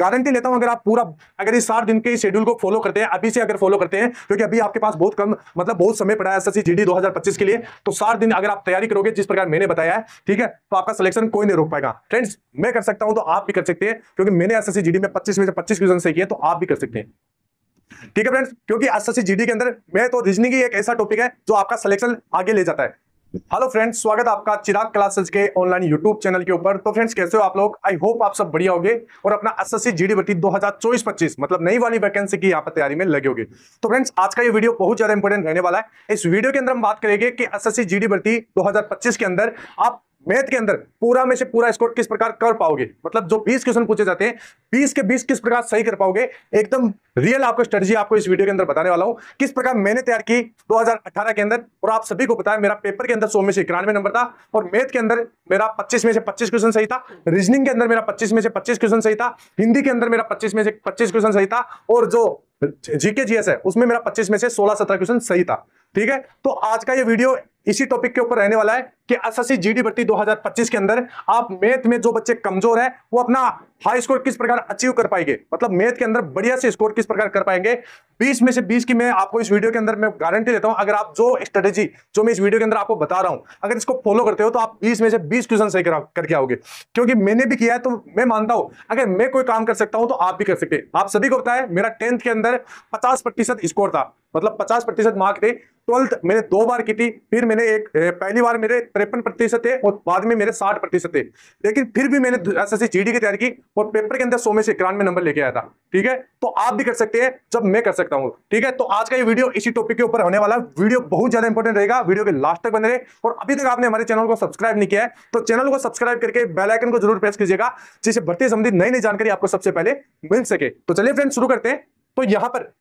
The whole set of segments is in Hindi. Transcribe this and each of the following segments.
गारंटी लेता हूं अगर आप पूरा अगर इस साठ दिन के शेड्यूल को फॉलो करते हैं अभी से अगर फॉलो करते हैं क्योंकि अभी आपके पास बहुत कम मतलब बहुत समय पड़ा है एस एस जीडी 2025 के लिए तो साठ दिन अगर आप तैयारी करोगे जिस प्रकार मैंने बताया है ठीक है तो आपका सिलेक्शन कोई नहीं रोक पाएगा फ्रेंड्स मैं कर सकता हूं तो आप भी कर सकते हैं क्योंकि मैंने एस एस जीडी में पच्चीस में से पच्चीस क्वेश्चन से किया तो आप भी कर सकते हैं ठीक है फ्रेंड्स क्योंकि एस एस जीडी के अंदर मैं तो रीजनिंग ही एक ऐसा टॉपिक है जो आपका सिलेक्शन आगे ले जाता है हेलो फ्रेंड्स स्वागत आपका चिराग क्लासेस के ऑनलाइन यूट्यूब चैनल के ऊपर तो फ्रेंड्स कैसे हो आप लोग आई होप आप सब बढ़िया होगे और अपना एस एस जी जीडी बटी दो मतलब नई वाली वैकेंसी की यहाँ पर तैयारी में लगे होगी तो फ्रेंड्स आज का ये वीडियो बहुत ज्यादा इंपॉर्टेंट रहने वाला है इस वीडियो के अंदर हम बात करेंगे कि अस्सी जीडी भर्ती दो के अंदर आप मैथ के अंदर पूरा में से पूरा स्कोर किस प्रकार कर पाओगे मतलब जो 20 क्वेश्चन पूछे जाते हैं 20 के 20 किस प्रकार सही कर पाओगे एकदम रियल आपको स्ट्रेटजी आपको इस वीडियो के अंदर बताने वाला हूं किस प्रकार मैंने तैयार की 2018 के अंदर और आप सभी को बताया मेरा पेपर के अंदर सौ में से इक्यानवे नंबर था और मैथ के अंदर मेरा पच्चीस में से पच्चीस क्वेश्चन सही था रीजनिंग के अंदर मेरा पच्चीस में से पच्चीस क्वेश्चन सही था हिंदी के अंदर मेरा पच्चीस में से पच्चीस क्वेश्चन सही था और जो जीके जीएस है उसमें मेरा पच्चीस में से सोलह सत्रह क्वेश्चन सही था ठीक है तो आज का ये वीडियो इसी टॉपिक के ऊपर रहने वाला है कि एसएससी जीडी भर्ती 2025 के अंदर आप मैथ में जो बच्चे कमजोर हैं वो अपना हाई स्कोर किस प्रकार अचीव कर पाएंगे मतलब मैथ के अंदर बढ़िया से स्कोर किस प्रकार कर पाएंगे 20 में से 20 की मैं आपको इस वीडियो के अंदर मैं गारंटी देता हूं अगर आप जो स्ट्रेटेजी जो मैं इस वीडियो के अंदर आपको बता रहा हूं अगर इसको फॉलो करते हो तो आप बीस में से बीस क्वेश्चन सही करके आओगे क्योंकि मैंने भी किया है तो मैं मानता हूं अगर मैं कोई काम कर सकता हूं तो आप भी कर सकते आप सभी को बताया मेरा टेंथ के अंदर पचास स्कोर था मतलब पचास मार्क थे ट्वेल्थ मैंने दो बार की थी फिर मैंने एक पहली बार मेरे तिरपन प्रतिशत थे और बाद में मेरे साठ प्रतिशत थे लेकिन फिर भी मैंने एस एस की तैयारी की और पेपर के अंदर सौ में से इक्यानवे नंबर लेके आया था ठीक है तो आप भी कर सकते हैं जब मैं कर सकता हूँ ठीक है तो आज का ये वीडियो इसी टॉपिक के ऊपर होने वाला वीडियो बहुत ज्यादा इंपॉर्टेंट रहेगा वीडियो के लास्ट तक बने रहे और अभी तक आपने हमारे चैनल को सब्सक्राइब नहीं किया है तो चैनल को सब्सक्राइब करके बेलाइकन को जरूर प्रेस कीजिएगा जिससे भर्ती संबंधित नई नई जानकारी आपको सबसे पहले मिल सके तो चलिए फ्रेंड शुरू करते हैं तो यहां पर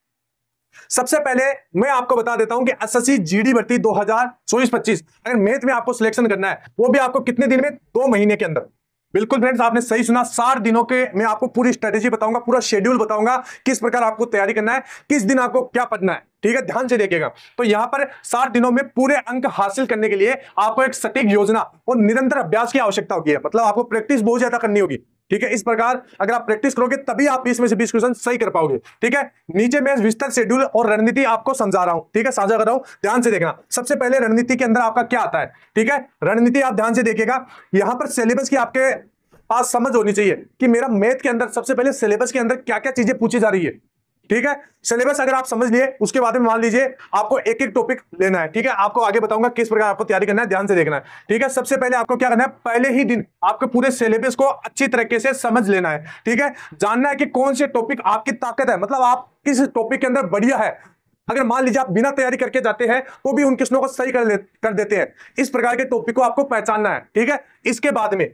सबसे पहले मैं आपको बता देता हूं कि एसएससी जीडी भर्ती 2024-25 अगर मेथ में आपको सिलेक्शन करना है वो भी आपको कितने दिन में दो महीने के अंदर बिल्कुल फ्रेंड्स आपने सही सुना सात दिनों के मैं आपको पूरी स्ट्रेटेजी बताऊंगा पूरा शेड्यूल बताऊंगा किस प्रकार आपको तैयारी करना है किस दिन आपको क्या पढ़ना है ठीक है ध्यान से देखिएगा तो यहाँ पर सात दिनों में पूरे अंक हासिल करने के लिए आपको एक सटीक योजना और निरंतर अभ्यास की आवश्यकता होगी मतलब आपको प्रैक्टिस बहुत ज्यादा करनी होगी ठीक है इस प्रकार अगर आप प्रैक्टिस करोगे तभी आप बीस में से बीस क्वेश्चन सही कर पाओगे ठीक है नीचे मैं विस्तार शेड्यूल और रणनीति आपको समझा रहा हूं ठीक है साझा कर रहा हूं ध्यान से देखना सबसे पहले रणनीति के अंदर आपका क्या आता है ठीक है रणनीति आप ध्यान से देखेगा यहां पर सिलेबस की आपके पास समझ होनी चाहिए कि मेरा मैथ के अंदर सबसे पहले सिलेबस के अंदर क्या क्या चीजें पूछी जा रही है ठीक है सिलेबस अगर आप समझ लिए उसके बाद में मान लीजिए आपको एक एक टॉपिक लेना है ठीक है आपको आगे बताऊंगा किस प्रकार आपको तैयारी करना है ध्यान से देखना है ठीक है सबसे पहले आपको क्या करना है पहले ही दिन आपके पूरे सिलेबस को अच्छी तरीके से समझ लेना है ठीक है जानना है कि कौन से टॉपिक आपकी ताकत है मतलब आप किस टॉपिक के अंदर बढ़िया है अगर मान लीजिए आप बिना तैयारी करके जाते हैं तो भी उन किस्मों को सही कर, कर देते हैं इस प्रकार के टॉपिक को आपको पहचानना है ठीक है इसके बाद में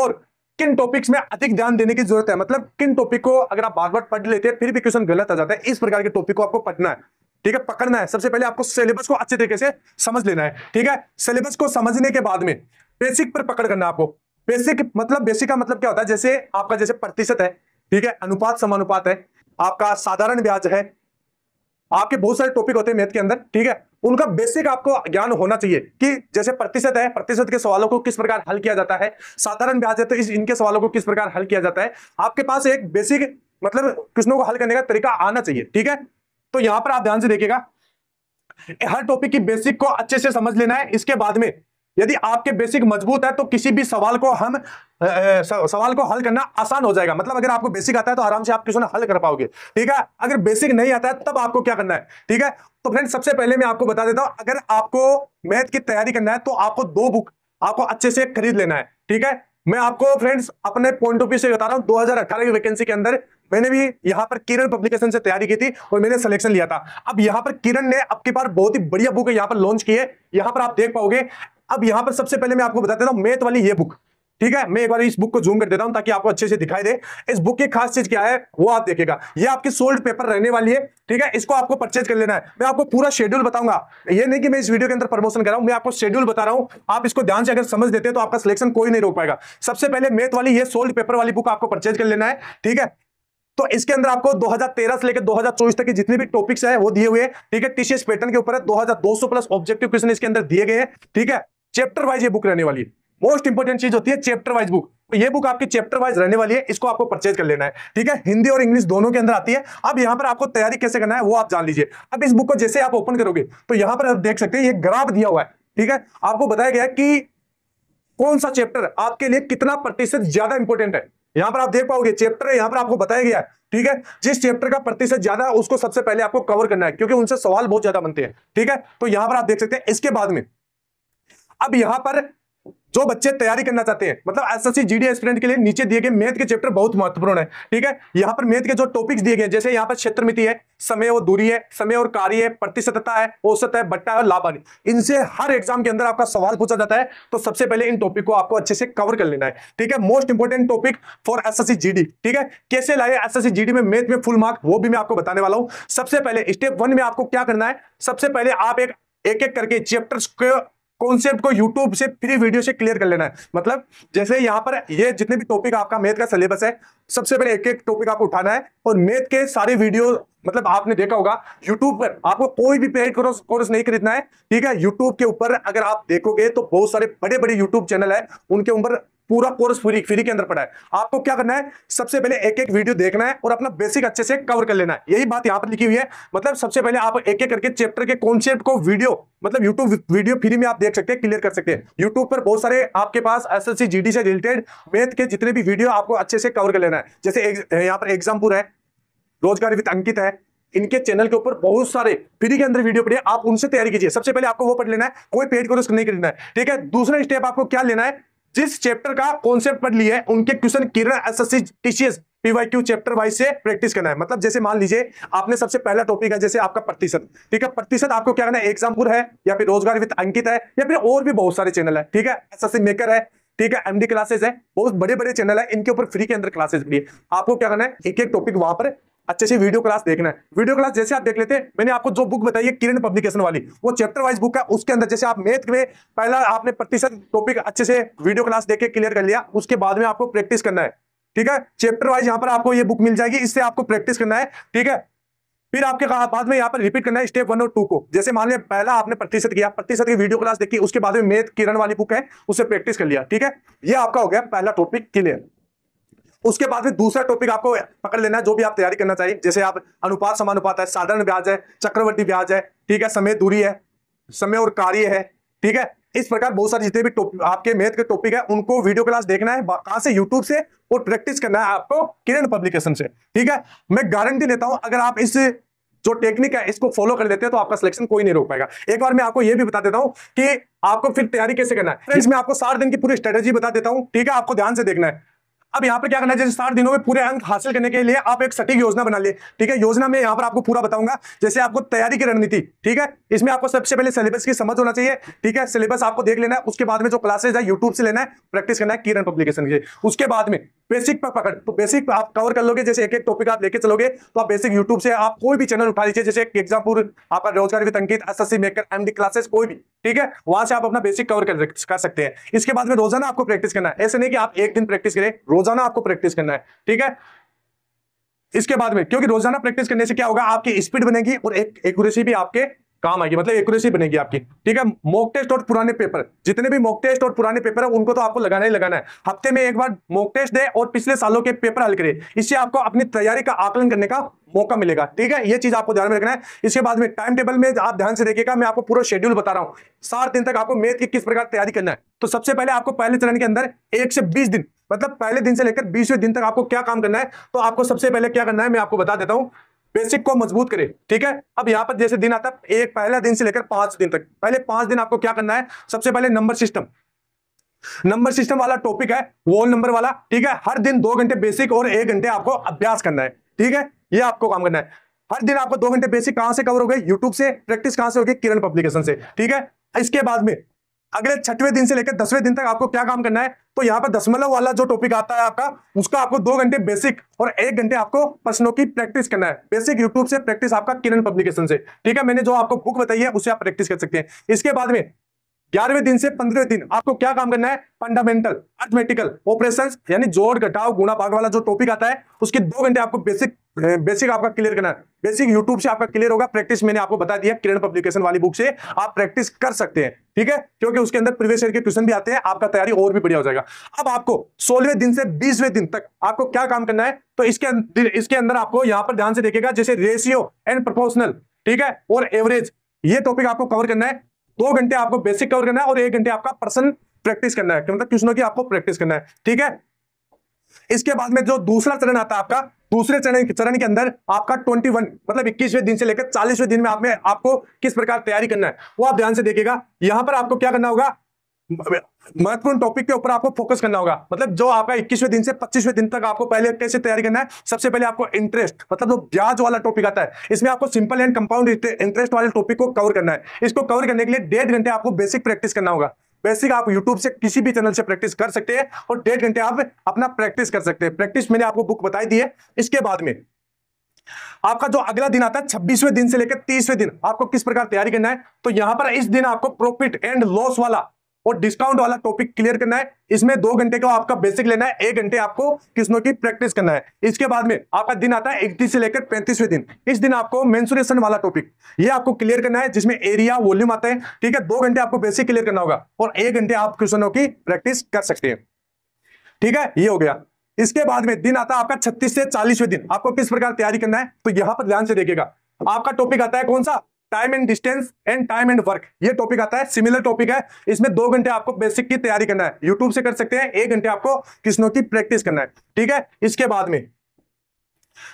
और किन टॉपिक्स में अधिक ध्यान देने की जरूरत है मतलब किन टॉपिक को अगर आप बार बार पढ़ लेते हैं फिर भी क्वेश्चन गलत आ जाता है इस प्रकार के टॉपिक को आपको पढ़ना है ठीक है पकड़ना है सबसे पहले आपको सिलेबस को अच्छे तरीके से समझ लेना है ठीक है सिलेबस को समझने के बाद में बेसिक पर पकड़ करना आपको बेसिक मतलब बेसिक का मतलब क्या होता है जैसे आपका जैसे प्रतिशत है ठीक है अनुपात समानुपात है आपका साधारण ब्याज है आपके बहुत सारे टॉपिक होते हैं मैथ के अंदर ठीक है उनका बेसिक आपको ज्ञान होना चाहिए कि जैसे प्रतिशत है प्रतिशत के सवालों को किस प्रकार हल किया जाता है साधारण ब्याज है तो इस इनके सवालों को किस प्रकार हल किया जाता है आपके पास एक बेसिक मतलब किसनों को हल करने का तरीका आना चाहिए ठीक है तो यहां पर आप ध्यान से देखिएगा हर टॉपिक की बेसिक को अच्छे से समझ लेना है इसके बाद में यदि आपके बेसिक मजबूत है तो किसी भी सवाल को हम सवाल को हल करना आसान हो जाएगा मतलब अगर आपको बेसिक आता है तो आराम से आप क्वेश्चन हल कर पाओगे ठीक है अगर बेसिक नहीं आता है तब आपको क्या करना है ठीक है तो फ्रेंड सबसे पहले मैं आपको बता देता हूं अगर आपको मैथ की तैयारी करना है तो आपको दो बुक आपको अच्छे से खरीद लेना है ठीक है मैं आपको फ्रेंड्स अपने पॉइंट ऑफ व्यू से बता रहा हूँ 2018 की वैकेंसी के अंदर मैंने भी यहाँ पर किरण पब्लिकेशन से तैयारी की थी और मैंने सिलेक्शन लिया था अब यहाँ पर किरण ने आपके पास बहुत ही बढ़िया बुक यहाँ पर लॉन्च की है यहाँ पर आप देख पाओगे अब यहां पर सबसे पहले मैं आपको बता देता हूं मेथ वाली ये बुक ठीक है मैं एक बार इस बुक को जूम कर देता हूं ताकि आपको अच्छे से दिखाई दे इस बुक की खास चीज क्या है वो आप देखेगा ये आपकी सोल्ड पेपर रहने वाली है ठीक है इसको आपको परचेज कर लेना है मैं आपको पूरा शेड्यूल बताऊंगा ये नहीं कि मैं इस वीडियो के अंदर प्रमोशन कर रहा हूं मैं आपको शेड्यूल बता रहा हूं आप इसको ध्यान से अगर समझ देते हैं तो आपका सिलेक्शन कोई नहीं रोक पाएगा सबसे पहले मेथ वाली ये सोल्ड पेपर वाली बुक आपको परचेज कर लेना है ठीक है तो इसके अंदर आपको 2013 से लेकर 2024 तक के जितने भी टॉपिक्स है वो दिए हुए हैं ठीक है टीसीएस पैटर्न के ऊपर है 2200 प्लस ऑब्जेक्टिव क्वेश्चन इसके अंदर दिए गए हैं ठीक है चैप्टर वाइज ये बुक रहने वाली है मोस्ट इंपोर्टेंट चीज होती है चैप्टर वाइज बुक तो ये बुक आपके चैप्टर वाइज रहने वाली है इसको आपको परचेज कर लेना है ठीक है हिंदी और इंग्लिश दोनों के अंदर आती है अब यहाँ पर आपको तैयारी कैसे करना है वो आप जान लीजिए अब इस बुक को जैसे आप ओपन करोगे तो यहाँ पर आप देख सकते हैं ये ग्राफ दिया हुआ है ठीक है आपको बताया गया कि कौन सा चैप्टर आपके लिए कितना प्रतिशत ज्यादा इंपॉर्टेंट है यहां पर आप देख पाओगे चैप्टर है यहां पर आपको बताया गया है ठीक है जिस चैप्टर का प्रतिशत ज्यादा है उसको सबसे पहले आपको कवर करना है क्योंकि उनसे सवाल बहुत ज्यादा बनते हैं ठीक है तो यहां पर आप देख सकते हैं इसके बाद में अब यहां पर जो बच्चे तैयारी करना चाहते हैं मतलब एसएससी जीडी एस्पिरेंट के लिए नीचे दिए गए मैथ के चैप्टर बहुत महत्वपूर्ण है ठीक है यहाँ पर मैथ के जो टॉपिक्स दिए गए जैसे यहाँ पर क्षेत्र मिति है समय और दूरी है समय और कार्य है प्रतिशतता है औसत है बट्टा है लाभानी इनसे हर एग्जाम के अंदर आपका सवाल पूछा जाता है तो सबसे पहले इन टॉपिक को आपको अच्छे से कवर कर लेना है ठीक है most important topic for S S ठीक है कैसे लाए एस एस में मैथ में फुल मार्क वो भी मैं आपको बताने वाला हूँ सबसे पहले स्टेप वन में आपको क्या करना है सबसे पहले आप एक एक करके चैप्टर्स को कॉन्सेप्ट को यूट्यूब से फ्री वीडियो से क्लियर कर लेना है मतलब जैसे यहाँ पर ये जितने भी टॉपिक आपका मैथ का सिलेबस है सबसे पहले एक एक टॉपिक आपको उठाना है और मैथ के सारे वीडियो मतलब आपने देखा होगा यूट्यूब पर आपको कोई भी पेड कोर्स कोर्स नहीं खरीदना है ठीक है यूट्यूब के ऊपर अगर आप देखोगे तो बहुत सारे बड़े बड़े यूट्यूब चैनल है उनके ऊपर पूरा कोर्स फ्री फ्री के अंदर पड़ा है आपको क्या करना है सबसे पहले एक एक वीडियो देखना है और अपना बेसिक अच्छे से कवर कर लेना है यही बात यहाँ पर लिखी हुई है मतलब सबसे पहले आप एक एक करके चैप्टर के कॉन्सेप्ट को वीडियो मतलब यूट्यूब वीडियो फ्री में आप देख सकते हैं क्लियर कर सकते हैं यूट्यूब पर बहुत सारे आपके पास एस एस से रिलेटेड मैथ के जितने भी वीडियो आपको अच्छे से कवर कर लेना है जैसे यहाँ पर एग्जामपुर है रोजगार विद अंकित है इनके चैनल के ऊपर बहुत सारे फ्री के अंदर वीडियो पड़े आप उनसे तैयारी कीजिए सबसे पहले आपको वो पढ़ लेना है कोई पेड कोर्स नहीं करना है ठीक है दूसरा स्टेप आपको क्या लेना है जिस चैप्टर का कॉन्सेप्ट पढ़ है उनके question Kiran SSC TCS PYQ chapter wise से प्रैक्टिस करना है मतलब जैसे मान लीजिए आपने सबसे पहला टॉपिक है जैसे आपका प्रतिशत ठीक है प्रतिशत आपको क्या करना है एग्जाम है या फिर रोजगार विद अंकित है या फिर और भी बहुत सारे चैनल है ठीक है एस मेकर है ठीक है एमडी क्लासेस है बहुत बड़े बड़े चैनल है इनके ऊपर फ्री के अंदर क्लासेस भी है आपको क्या करना है एक एक टॉपिक वहां पर अच्छे से वीडियो क्लास देखना है वीडियो क्लास जैसे आप देख लेते हैं मैंने आपको जो बुक बताई है किरण पब्लिकेशन वाली वो चैप्टर वाइज बुक है उसके अंदर जैसे आप मैथ में पहला आपने प्रतिशत टॉपिक अच्छे से वीडियो क्लास देख के क्लियर कर लिया उसके बाद में आपको प्रैक्टिस करना है ठीक है चैप्टर वाइज यहाँ पर आपको ये बुक मिल जाएगी इससे आपको प्रैक्टिस करना है ठीक है फिर आपके बाद में यहाँ पर रिपीट करना है स्टेप वन और टू को जैसे मान लिया पहला आपने प्रतिशत किया प्रतिशत की वीडियो क्लास देखी उसके बाद में मैथ किरण वाली बुक है उससे प्रैक्टिस कर लिया ठीक है ये आपका हो गया पहला टॉपिक क्लियर उसके बाद फिर दूसरा टॉपिक आपको पकड़ लेना है जो भी आप तैयारी करना चाहिए जैसे आप अनुपात समानुपात है साधारण ब्याज है चक्रवर्ती ब्याज है ठीक है समय दूरी है समय और कार्य है ठीक है इस प्रकार बहुत सारे जितने भी आपके मेहनत के टॉपिक है उनको वीडियो क्लास देखना है कहां से यूट्यूब से और प्रैक्टिस करना है आपको किरण पब्लिकेशन से ठीक है मैं गारंटी लेता हूं अगर आप इस जो टेक्निक है इसको फॉलो कर लेते हैं तो आपका सिलेक्शन कोई नहीं रोक पाएगा एक बार मैं आपको यह भी बता देता हूं कि आपको फिर तैयारी कैसे करना है इसमें आपको सात दिन की पूरी स्ट्रेटेजी बता देता हूं ठीक है आपको ध्यान से देखना है अब यहाँ पर क्या करना है जैसे साठ दिनों में पूरे अंक हासिल करने के लिए आप एक सटीक योजना बना लिए ठीक है योजना में यहाँ पर आपको पूरा बताऊंगा जैसे आपको तैयारी की रणनीति ठीक है इसमें आपको सबसे पहले सिलेबस की समझ होना चाहिए ठीक है सिलेबस आपको देख लेना है उसके बाद में जो क्लासेज है यूट्यूब से लेना है प्रैक्टिस करना है किरण पब्लिकेशन के उसके बाद में बेसिक पर पकड़ तो बेसिक आप कवर कर लोगे जैसे एक एक टॉपिक आप लेके चलोगे तो आप बेसिक यूट्यूब से आप कोई भी चैनल उठा लीजिए जैसे एग्जामपुर आप Rojgar with Ankit S S maker M classes कोई भी ठीक है वहां से आप अपना बेसिक कवर कर, कर सकते हैं इसके बाद में रोजाना आपको प्रैक्टिस करना है ऐसे नहीं कि आप एक दिन प्रैक्टिस करें रोजाना आपको प्रैक्टिस करना है ठीक है इसके बाद में क्योंकि रोजाना प्रैक्टिस करने से क्या होगा आपकी स्पीड बनेगी और एक एक्यूरेसी भी आपके काम आएगी मतलब एक्यूरेसी बनेगी आपकी ठीक है मॉक टेस्ट और पुराने पेपर जितने भी मॉक टेस्ट और पुराने पेपर है उनको तो आपको लगाना ही लगाना है हफ्ते में एक बार मॉक टेस्ट दे और पिछले सालों के पेपर हल करे इससे आपको अपनी तैयारी का आकलन करने का मौका मिलेगा ठीक है ये चीज आपको ध्यान में रखना है इसके बाद में टाइम टेबल में आप ध्यान से देखिएगा मैं आपको पूरा शेड्यूल बता रहा हूँ सात दिन तक आपको मेथ की किस प्रकार तैयारी करना है तो सबसे पहले आपको पहले चरण के अंदर एक से बीस दिन मतलब पहले दिन से लेकर बीसवें दिन तक आपको क्या काम करना है तो आपको सबसे पहले क्या करना है मैं आपको बता देता हूँ बेसिक को मजबूत करें ठीक है अब यहाँ पर जैसे दिन आता है एक पहला दिन से लेकर पांच दिन तक पहले पांच दिन आपको क्या करना है सबसे पहले नंबर सिस्टम नंबर सिस्टम वाला टॉपिक है वोल नंबर वाला ठीक है हर दिन दो घंटे बेसिक और एक घंटे आपको अभ्यास करना है ठीक है ये आपको काम करना है हर दिन आपको दो घंटे बेसिक कहां से कवर हो गए यूट्यूब से प्रैक्टिस कहां से होगी किरण पब्लिकेशन से ठीक है इसके बाद में अगले छठवें दिन से लेकर दसवें दिन तक आपको क्या काम करना है तो यहाँ पर दशमलव वाला जो टॉपिक आता है आपका उसका आपको दो घंटे बेसिक और एक घंटे आपको प्रश्नों की प्रैक्टिस करना है बेसिक यूट्यूब से प्रैक्टिस आपका किरण पब्लिकेशन से ठीक है मैंने जो आपको बुक बताई है उसे आप प्रैक्टिस कर सकते हैं इसके बाद में ग्यारहवें दिन से पंद्रह दिन आपको क्या काम करना है फंडामेंटल अर्थमेटिकल ऑपरेशन यानी जोड़ घटाओ गुणा भाग वाला जो टॉपिक आता है उसके दो घंटे आपको बेसिक बेसिक आपका क्लियर करना है बेसिक यूट्यूब से आपका क्लियर होगा प्रैक्टिस मैंने आपको बता दिया किरण पब्लिकेशन वाली बुक से आप प्रैक्टिस कर सकते हैं ठीक है क्योंकि उसके अंदर प्रीवियस ईयर के क्वेश्चन भी आते हैं आपका तैयारी और भी बढ़िया हो जाएगा अब आपको सोलहवें दिन से बीसवें दिन तक आपको क्या काम करना है तो इसके अंदर, इसके अंदर आपको यहां पर ध्यान से देखेगा जैसे रेशियो एंड प्रोपोर्शनल ठीक है और एवरेज ये टॉपिक आपको कवर करना है दो घंटे आपको बेसिक कवर करना है और एक घंटे आपका पर्सन प्रैक्टिस करना है मतलब क्वेश्चनों की आपको प्रैक्टिस करना है ठीक है इसके बाद में जो दूसरा चरण आता है आपका दूसरे चरण चरण के अंदर आपका ट्वेंटी वन मतलब इक्कीसवें दिन से लेकर चालीसवें दिन में आप में आपको किस प्रकार तैयारी करना है वो आप ध्यान से देखेगा यहां पर आपको क्या करना होगा महत्वपूर्ण टॉपिक के ऊपर आपको फोकस करना होगा मतलब जो आपका इक्कीसवें दिन से पच्चीसवें दिन तक आपको पहले कैसे तैयारी करना है सबसे पहले आपको इंटरेस्ट मतलब जो ब्याज वाला टॉपिक आता है इसमें आपको सिंपल एंड कंपाउंड इंटरेस्ट वाले टॉपिक को कवर करना है इसको कवर करने के लिए डेढ़ घंटे आपको बेसिक प्रैक्टिस करना होगा बेसिक आप यूट्यूब से किसी भी चैनल से प्रैक्टिस कर सकते हैं और डेढ़ घंटे आप अपना प्रैक्टिस कर सकते हैं प्रैक्टिस मैंने आपको बुक बताई दी है इसके बाद में आपका जो अगला दिन आता है छब्बीसवें दिन से लेकर तीसवें दिन आपको किस प्रकार तैयारी करना है तो यहां पर इस दिन आपको प्रॉफिट एंड लॉस वाला और डिस्काउंट वाला टॉपिक क्लियर करना है इसमें दो घंटे का आपका बेसिक लेना है एक घंटे आपको किस्मों की प्रैक्टिस करना है इसके बाद में आपका दिन आता है इकतीस से लेकर पैंतीसवें दिन इस दिन आपको मेंसुरेशन वाला टॉपिक ये आपको क्लियर करना है जिसमें एरिया वॉल्यूम आता है ठीक है दो घंटे आपको बेसिक क्लियर करना होगा और एक घंटे आप क्वेश्चनों की प्रैक्टिस कर सकते हैं ठीक है ये हो गया इसके बाद में दिन आता है आपका छत्तीस से चालीसवें दिन आपको किस प्रकार तैयारी करना है तो यहां पर ध्यान से देखिएगा आपका टॉपिक आता है कौन सा time and distance and time and work ये टॉपिक आता है सिमिलर टॉपिक है इसमें दो घंटे आपको बेसिक की तैयारी करना है यूट्यूब से कर सकते हैं एक घंटे आपको किसनों की प्रैक्टिस करना है ठीक है इसके बाद में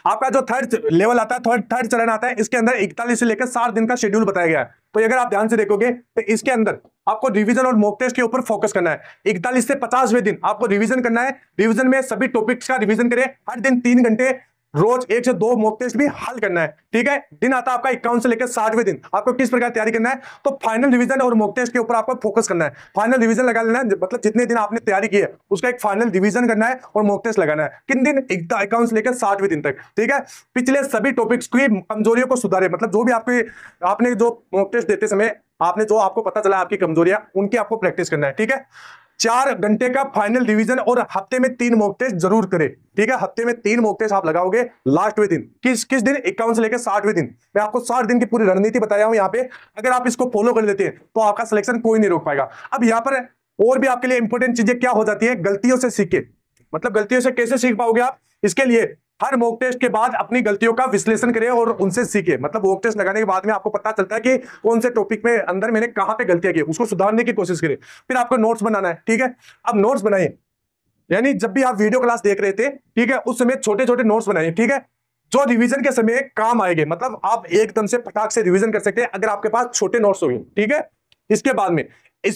आपका जो थर्ड लेवल आता है थर्ड थर्ड चरण आता है इसके अंदर इकतालीस से लेकर सात दिन का शेड्यूल बताया गया है तो अगर आप ध्यान से देखोगे तो इसके अंदर आपको रिवीजन और मॉक टेस्ट के ऊपर फोकस करना है इकतालीस से पचासवें दिन आपको रिवीजन करना है रिवीजन में सभी टॉपिक्स का रिवीजन करें हर दिन तीन घंटे रोज एक से दो मोक टेस्ट भी हल करना है ठीक है दिन आता आपका इक्यावन से लेकर साठवें दिन आपको किस प्रकार तैयारी करना है तो फाइनल रिवीजन और मॉक टेस्ट के ऊपर आपको फोकस करना है फाइनल रिवीजन लगा लेना है मतलब जितने दिन आपने तैयारी की है उसका एक फाइनल रिवीजन करना है और मोक टेस्ट लगाना है किन दिन इक्यावन से लेकर साठवें दिन तक ठीक है पिछले सभी टॉपिक्स की कमजोरियों को सुधारे मतलब जो भी आपके आपने जो मोक टेस्ट देते समय आपने जो आपको पता चला आपकी कमजोरियां उनकी आपको प्रैक्टिस करना है ठीक है चार घंटे का फाइनल रिवीजन और हफ्ते में तीन मॉक टेस्ट जरूर करें ठीक है हफ्ते में तीन मॉक टेस्ट आप लगाओगे वे दिन किस किस दिन इक्यावन से लेकर साठवें दिन मैं आपको साठ दिन की पूरी रणनीति बताया हूं यहाँ पे अगर आप इसको फॉलो कर लेते हैं तो आपका सिलेक्शन कोई नहीं रोक पाएगा अब यहाँ पर और भी आपके लिए इंपॉर्टेंट चीजें क्या हो जाती है गलतियों से सीखे मतलब गलतियों से कैसे सीख पाओगे आप इसके लिए हर मॉक टेस्ट के बाद अपनी गलतियों का विश्लेषण करें और उनसे सीखे मतलब मॉक टेस्ट लगाने के बाद में आपको पता चलता है कि कौन से टॉपिक में अंदर मैंने कहां पे गलतियां की उसको सुधारने की कोशिश करें फिर आपको नोट्स बनाना है ठीक है अब नोट्स बनाइए यानी जब भी आप वीडियो क्लास देख रहे थे ठीक है उस समय छोटे छोटे नोट्स बनाइए ठीक है जो रिविजन के समय काम आएंगे मतलब आप एकदम से फटाक से रिविजन कर सकते हैं अगर आपके पास छोटे नोट्स होंगे ठीक है इसके बाद में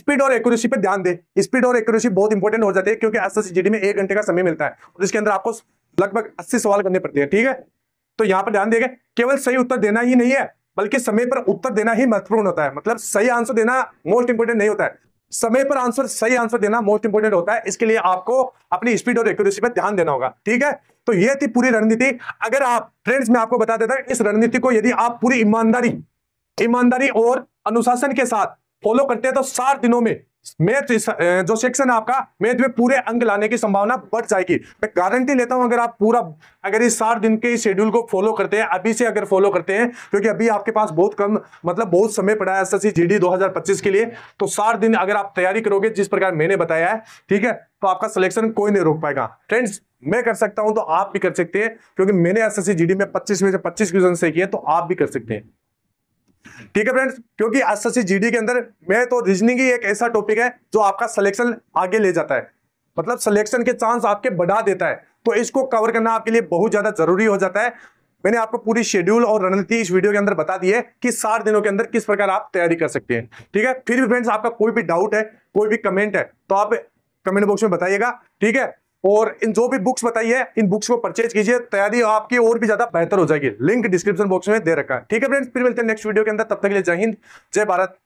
स्पीड और एक्यूरेसी पर ध्यान दे स्पीड और एक्यूरेसी बहुत इंपॉर्टेंट हो जाती है क्योंकि एस में एक घंटे का समय मिलता है और इसके अंदर आपको लगभग अस्सी सवाल करने पड़ते हैं ठीक है तो यहाँ पर ध्यान देगा केवल सही उत्तर देना ही नहीं है बल्कि समय पर उत्तर देना ही महत्वपूर्ण होता है मतलब सही आंसर देना मोस्ट इंपोर्टेंट नहीं होता है समय पर आंसर सही आंसर देना मोस्ट इंपोर्टेंट होता है इसके लिए आपको अपनी स्पीड और एक्यूरेसी पर ध्यान देना होगा ठीक है तो यह थी पूरी रणनीति अगर आप फ्रेंड्स मैं आपको बता देता इस रणनीति को यदि आप पूरी ईमानदारी ईमानदारी और अनुशासन के साथ फॉलो करते हैं तो सात दिनों में मेथ तो जो सेक्शन है आपका मेथ में पूरे अंक लाने की संभावना बढ़ जाएगी मैं गारंटी लेता हूं अगर आप पूरा अगर इस सात दिन के शेड्यूल को फॉलो करते हैं अभी से अगर फॉलो करते हैं क्योंकि अभी आपके पास बहुत कम मतलब बहुत समय पड़ा है एसएससी जीडी 2025 के लिए तो सात दिन अगर आप तैयारी करोगे जिस प्रकार मैंने बताया है ठीक है तो आपका सिलेक्शन कोई नहीं रोक पाएगा फ्रेंड्स मैं कर सकता हूं तो आप भी कर सकते हैं क्योंकि मैंने एस जीडी में पच्चीस में से पच्चीस क्वेश्चन से किए तो आप भी कर सकते हैं ठीक है फ्रेंड्स क्योंकि एस एस जीडी के अंदर मैं तो रीजनिंग ही एक ऐसा टॉपिक है जो आपका सिलेक्शन आगे ले जाता है मतलब सिलेक्शन के चांस आपके बढ़ा देता है तो इसको कवर करना आपके लिए बहुत ज़्यादा जरूरी हो जाता है मैंने आपको पूरी शेड्यूल और रणनीति इस वीडियो के अंदर बता दी है कि साठ दिनों के अंदर किस प्रकार आप तैयारी कर सकते हैं ठीक है फिर भी फ्रेंड्स आपका कोई भी डाउट है कोई भी कमेंट है तो आप कमेंट बॉक्स में बताइएगा ठीक है और इन जो भी बुक्स बताई है इन बुक्स को परचेज कीजिए तैयारी आपकी और भी ज्यादा बेहतर हो जाएगी लिंक डिस्क्रिप्शन बॉक्स में दे रखा है ठीक है फ्रेंड्स फिर मिलते हैं नेक्स्ट वीडियो के अंदर तब तक के लिए जय हिंद जय भारत